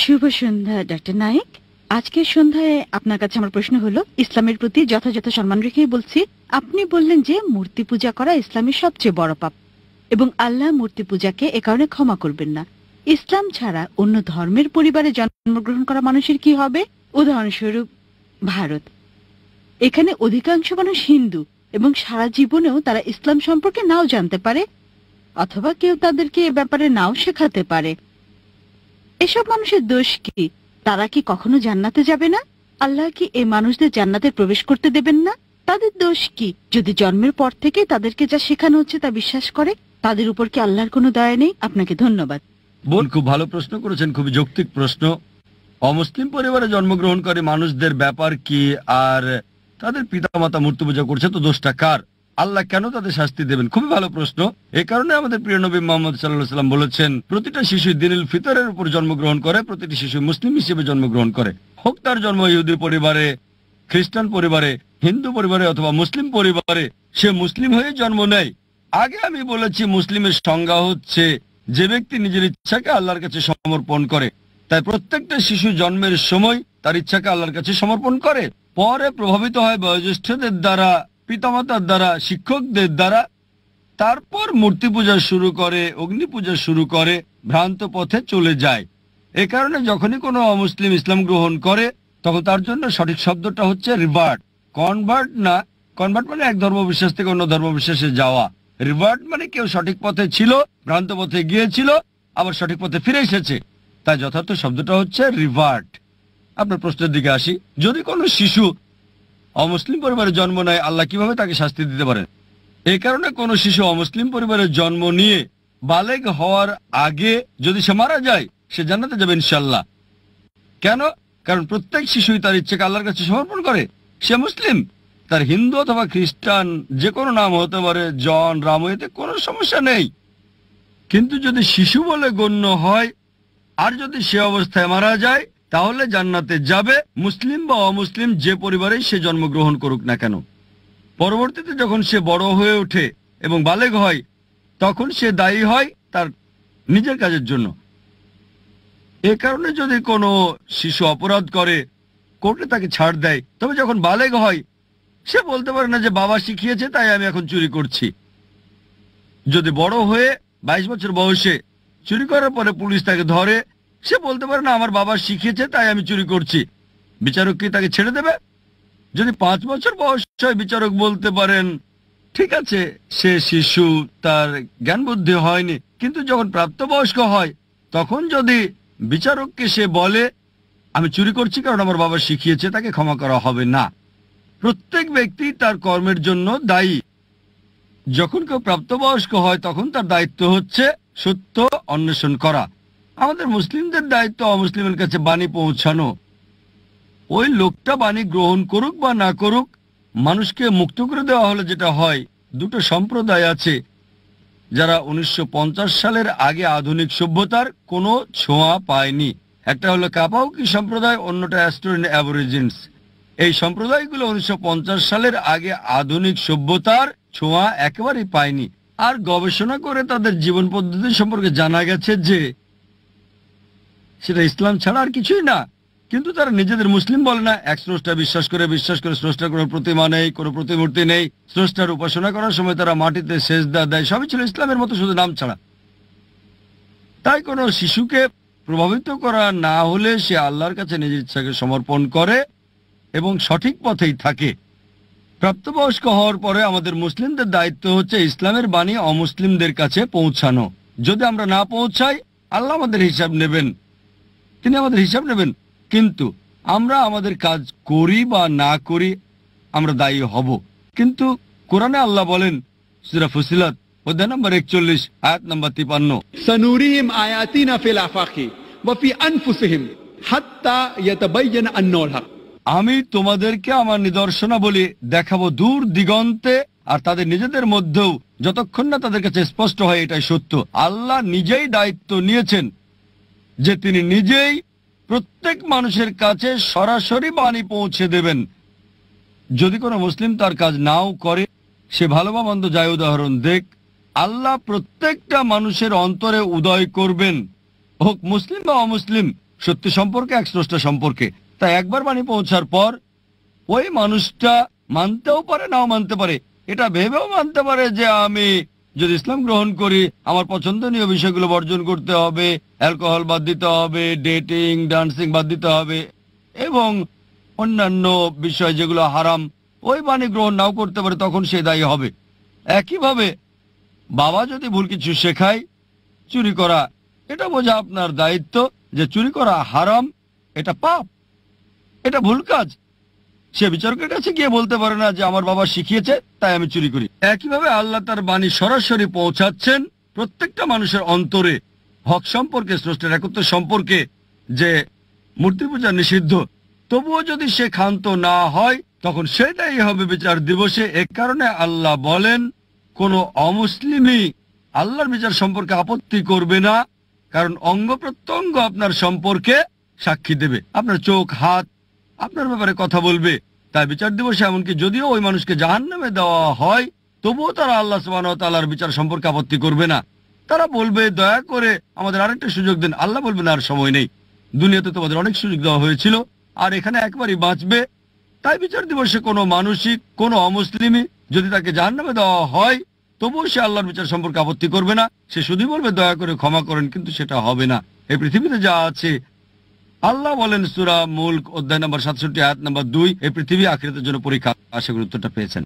শুভ সন্ধ্যা doctor Naik আজকের সন্ধ্যায় আপনার কাছে আমার প্রশ্ন হলো ইসলামের প্রতি যথাযথ সম্মান রেখেই বলছি আপনি বললেন যে মূর্তি পূজা করা ইসলামের সবচেয়ে বড় পাপ এবং আল্লাহ মূর্তি পূজাকে এ কারণে ক্ষমা করবেন না ইসলাম ছাড়া অন্য ধর্মের পরিবারে জন্মগ্রহণ করা মানুষের কি হবে উদাহরণস্বরূপ ভারত এখানে অধিকাংশ মানুষ হিন্দু এবং সারা জীবনেও তারা ইসলাম সম্পর্কে নাও জানতে পারে অথবা কেউ তাদেরকে এ ব্যাপারে নাও শেখাতে পারে এসব মানুষের দোষ কি তারা কি কখনো জান্নাতে যাবে না আল্লাহ কি এই মানুষদের জান্নাতে প্রবেশ করতে দেবেন না তাদের দোষ কি যদি জন্মের পর থেকে তাদেরকে যা শেখানো হচ্ছে তা বিশ্বাস করে তাদের উপর কি আল্লাহর কোনো দয়া নেই আপনাকে ধন্যবাদ বোন খুব ভালো প্রশ্ন করেছেন খুবই যৌক্তিক প্রশ্ন অমুসলিম পরিবারে জন্মগ্রহণ করে মানুষদের ব্যাপার কি আর তাদের মাতা মূর্তি পূজা করছে তো দোষটা কার আল্লাহ কেন তাদের শাস্তি দেবেন খুবই ভালো প্রশ্ন এ কারণে আমাদের প্রিয় নবী মোহাম্মদ সাল্লাহ সাল্লাম বলেছেন প্রতিটা শিশু দিনুল ফিতরের উপর জন্মগ্রহণ করে প্রতিটি শিশু মুসলিম হিসেবে জন্মগ্রহণ করে হোক তার জন্ম ইহুদি পরিবারে খ্রিস্টান পরিবারে হিন্দু পরিবারে অথবা মুসলিম পরিবারে সে মুসলিম হয়ে জন্ম নেয় আগে আমি বলেছি মুসলিমের সংজ্ঞা হচ্ছে যে ব্যক্তি নিজের ইচ্ছাকে আল্লাহর কাছে সমর্পণ করে তাই প্রত্যেকটা শিশু জন্মের সময় তার ইচ্ছাকে আল্লাহর কাছে সমর্পণ করে পরে প্রভাবিত হয় বয়োজ্যেষ্ঠদের দ্বারা পিতামাতার দ্বারা শিক্ষকদের দ্বারা তারপর মূর্তি পূজা শুরু করে অগ্নি পূজা শুরু করে ভ্রান্ত পথে চলে যায় এ কারণে যখনই কোনো অমুসলিম ইসলাম গ্রহণ করে তখন তার জন্য সঠিক শব্দটা হচ্ছে রিভার্ট কনভার্ট না কনভার্ট মানে এক ধর্মবিশ্বাস থেকে অন্য ধর্মবিশ্বাসে যাওয়া রিভার্ট মানে কেউ সঠিক পথে ছিল ভ্রান্ত পথে গিয়েছিল আবার সঠিক পথে ফিরে এসেছে তাই যথার্থ শব্দটা হচ্ছে রিভার্ট আপনার প্রশ্নের দিকে আসি যদি কোনো শিশু অমুসলিম পরিবারে জন্ম নেয় আল্লাহ কিভাবে তাকে শাস্তি দিতে পারেন এ কারণে কোনো শিশু অমুসলিম পরিবারের জন্ম নিয়ে বালেগ হওয়ার আগে যদি সে মারা যায় সে জানাতে যাবে ইনশাল্লাহ কেন কারণ প্রত্যেক শিশুই তার ইচ্ছেকে আল্লাহর কাছে সমর্পণ করে সে মুসলিম তার হিন্দু অথবা খ্রিস্টান যে কোনো নাম হতে পারে জন রাম এতে কোনো সমস্যা নেই কিন্তু যদি শিশু বলে গণ্য হয় আর যদি সে অবস্থায় মারা যায় তাহলে জান্নাতে যাবে মুসলিম বা অমুসলিম যে পরিবারেই সে জন্মগ্রহণ করুক না কেন পরবর্তীতে যখন সে বড় হয়ে ওঠে এবং বালেগ হয় তখন সে দায়ী হয় তার নিজের কাজের জন্য এ কারণে যদি কোনো শিশু অপরাধ করে কোর্টে তাকে ছাড় দেয় তবে যখন বালেগ হয় সে বলতে পারে না যে বাবা শিখিয়েছে তাই আমি এখন চুরি করছি যদি বড় হয়ে ২২ বছর বয়সে চুরি করার পরে পুলিশ তাকে ধরে সে বলতে পারে না আমার বাবা শিখেছে তাই আমি চুরি করছি বিচারক কি তাকে ছেড়ে দেবে যদি পাঁচ বছর বয়স হয় বিচারক বলতে পারেন ঠিক আছে সে শিশু তার জ্ঞান বুদ্ধি হয়নি কিন্তু যখন প্রাপ্তবয়স্ক হয় তখন যদি বিচারককে সে বলে আমি চুরি করছি কারণ আমার বাবা শিখিয়েছে তাকে ক্ষমা করা হবে না প্রত্যেক ব্যক্তি তার কর্মের জন্য দায়ী যখন কেউ প্রাপ্তবয়স্ক হয় তখন তার দায়িত্ব হচ্ছে সত্য অন্বেষণ করা আমাদের মুসলিমদের দায়িত্ব অমুসলিমের কাছে বাণী পৌঁছানো ওই লোকটা বাণী গ্রহণ করুক বা না করুক মানুষকে মুক্ত করে দেওয়া হলে যেটা হয় দুটো সম্প্রদায় আছে যারা উনিশশো সালের আগে আধুনিক সভ্যতার কোনো ছোঁয়া পায়নি একটা হলো কাপাউকি সম্প্রদায় অন্যটা অ্যাস্টোরিন অ্যাবরিজিনস এই সম্প্রদায়গুলো উনিশশো সালের আগে আধুনিক সভ্যতার ছোঁয়া একেবারেই পায়নি আর গবেষণা করে তাদের জীবন পদ্ধতি সম্পর্কে জানা গেছে যে সেটা ইসলাম ছাড়া আর কিছুই না কিন্তু তারা নিজেদের মুসলিম বলে না এক স্রষ্টা বিশ্বাস করে বিশ্বাস করে স্রষ্টার কোনো প্রতিমা নেই কোনো প্রতিমূর্তি নেই স্রষ্টার উপাসনা করার সময় তারা মাটিতে সেজদা দেয় সবই ছিল ইসলামের মতো শুধু নাম ছাড়া তাই কোনো শিশুকে প্রভাবিত করা না হলে সে আল্লাহর কাছে নিজের ইচ্ছাকে সমর্পণ করে এবং সঠিক পথেই থাকে প্রাপ্তবয়স্ক হওয়ার পরে আমাদের মুসলিমদের দায়িত্ব হচ্ছে ইসলামের বাণী অমুসলিমদের কাছে পৌঁছানো যদি আমরা না পৌঁছাই আল্লাহ আমাদের হিসাব নেবেন তিনি আমাদের হিসাব নেবেন কিন্তু আমরা আমাদের কাজ করি বা না করি আমরা দায়ী হব কিন্তু কোরআনে আল্লাহ বলেন সুরা অধ্যায় নম্বর একচল্লিশ আয়াত নম্বর তিপান্ন হাত্তা ইয়াতাবাইয়ান আন্নাল হক আমি তোমাদেরকে আমার নিদর্শনাবলী দেখাবো দূর দিগন্তে আর তাদের নিজেদের মধ্যেও যতক্ষণ না তাদের কাছে স্পষ্ট হয় এটাই সত্য আল্লাহ নিজেই দায়িত্ব নিয়েছেন যে তিনি নিজেই প্রত্যেক মানুষের কাছে সরাসরি বাণী পৌঁছে দেবেন যদি কোনো মুসলিম তার কাজ নাও করে সে ভালো বা মন্দ যায় উদাহরণ দেখ আল্লাহ প্রত্যেকটা মানুষের অন্তরে উদয় করবেন হোক মুসলিম বা অমুসলিম সত্যি সম্পর্কে এক স্রষ্টা সম্পর্কে তাই একবার বাণী পৌঁছার পর ওই মানুষটা মানতেও পারে নাও মানতে পারে এটা ভেবেও মানতে পারে যে আমি যদি ইসলাম গ্রহণ করি আমার পছন্দনীয় বিষয়গুলো বর্জন করতে হবে অ্যালকোহল বাদ দিতে হবে ডেটিং ডান্সিং বাদ দিতে হবে এবং অন্যান্য বিষয় যেগুলো হারাম ওই বাণী গ্রহণ নাও করতে পারে তখন সে দায়ী হবে একইভাবে বাবা যদি ভুল কিছু শেখায় চুরি করা এটা বোঝা আপনার দায়িত্ব যে চুরি করা হারাম এটা পাপ এটা ভুল কাজ সে বিচারকের কাছে গিয়ে বলতে পারে না যে আমার বাবা শিখিয়েছে তাই আমি চুরি করি একইভাবে আল্লাহ তার বাণী সরাসরি পৌঁছাচ্ছেন প্রত্যেকটা মানুষের অন্তরে হক সম্পর্কে স্রষ্টের একত্র সম্পর্কে যে মূর্তি পূজা নিষিদ্ধ তবুও যদি সে ক্ষান্ত না হয় তখন সেটাই হবে বিচার দিবসে এ কারণে আল্লাহ বলেন কোন অমুসলিমই আল্লাহর বিচার সম্পর্কে আপত্তি করবে না কারণ অঙ্গ প্রত্যঙ্গ আপনার সম্পর্কে সাক্ষী দেবে আপনার চোখ হাত আপনার ব্যাপারে কথা বলবে তাই বিচার দিবসে এমনকি যদিও ওই মানুষকে জাহান নামে দেওয়া হয় তবুও তারা আল্লাহ সুবাহর বিচার সম্পর্কে আপত্তি করবে না তারা বলবে দয়া করে আমাদের আরেকটা সুযোগ দেন আল্লাহ বলবেন আর সময় নেই দুনিয়াতে তোমাদের অনেক সুযোগ দেওয়া হয়েছিল আর এখানে একবারই বাঁচবে তাই বিচার দিবসে কোনো মানসিক কোনো অমুসলিমই যদি তাকে জাহান নামে দেওয়া হয় তবুও সে আল্লাহর বিচার সম্পর্কে আপত্তি করবে না সে শুধু বলবে দয়া করে ক্ষমা করেন কিন্তু সেটা হবে না এই পৃথিবীতে যা আছে আল্লাহ বলেন সুরা মুল্ক অধ্যায় নম্বর সাতষট্টি হাত নম্বর দুই এই পৃথিবী আখিরাতের জন্য পরীক্ষা আশা গুরুত্বটা পেয়েছেন